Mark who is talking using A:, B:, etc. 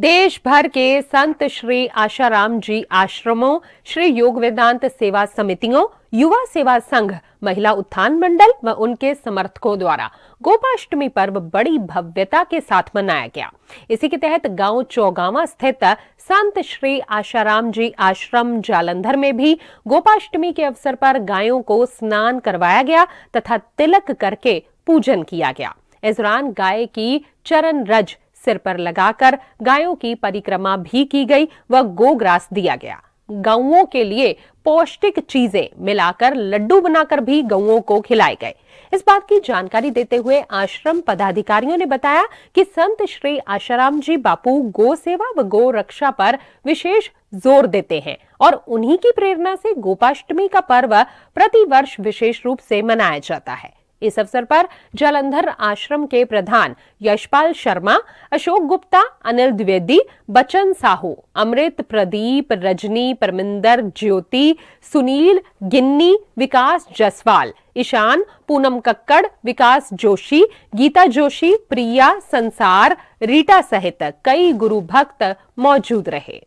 A: देश भर के संत श्री आशाराम जी आश्रमों श्री योग वेदांत सेवा समितियों युवा सेवा संघ महिला उत्थान मंडल व उनके समर्थकों द्वारा गोपाष्टमी पर्व बड़ी भव्यता के साथ मनाया गया इसी के तहत गांव चौगावा स्थित संत श्री आशाराम जी आश्रम जालंधर में भी गोपाष्टमी के अवसर पर गायों को स्नान करवाया गया तथा तिलक करके पूजन किया गया इस दौरान गाय की चरण रज सिर पर लगाकर गायों की परिक्रमा भी की गई व गोग्रास दिया गया गौओं के लिए पौष्टिक चीजें मिलाकर लड्डू बनाकर भी गौओं को खिलाए गए इस बात की जानकारी देते हुए आश्रम पदाधिकारियों ने बताया कि संत श्री आशाराम जी बापू गो सेवा व गो रक्षा पर विशेष जोर देते हैं और उन्हीं की प्रेरणा से गोपाष्टमी का पर्व प्रतिवर्ष विशेष रूप से मनाया जाता है इस अवसर पर जालंधर आश्रम के प्रधान यशपाल शर्मा अशोक गुप्ता अनिल द्विवेदी बचन साहू अमृत प्रदीप रजनी परमिंदर ज्योति सुनील गिन्नी विकास जसवाल ईशान पूनम कक्कड़ विकास जोशी गीता जोशी प्रिया संसार रीटा सहित कई गुरु भक्त मौजूद रहे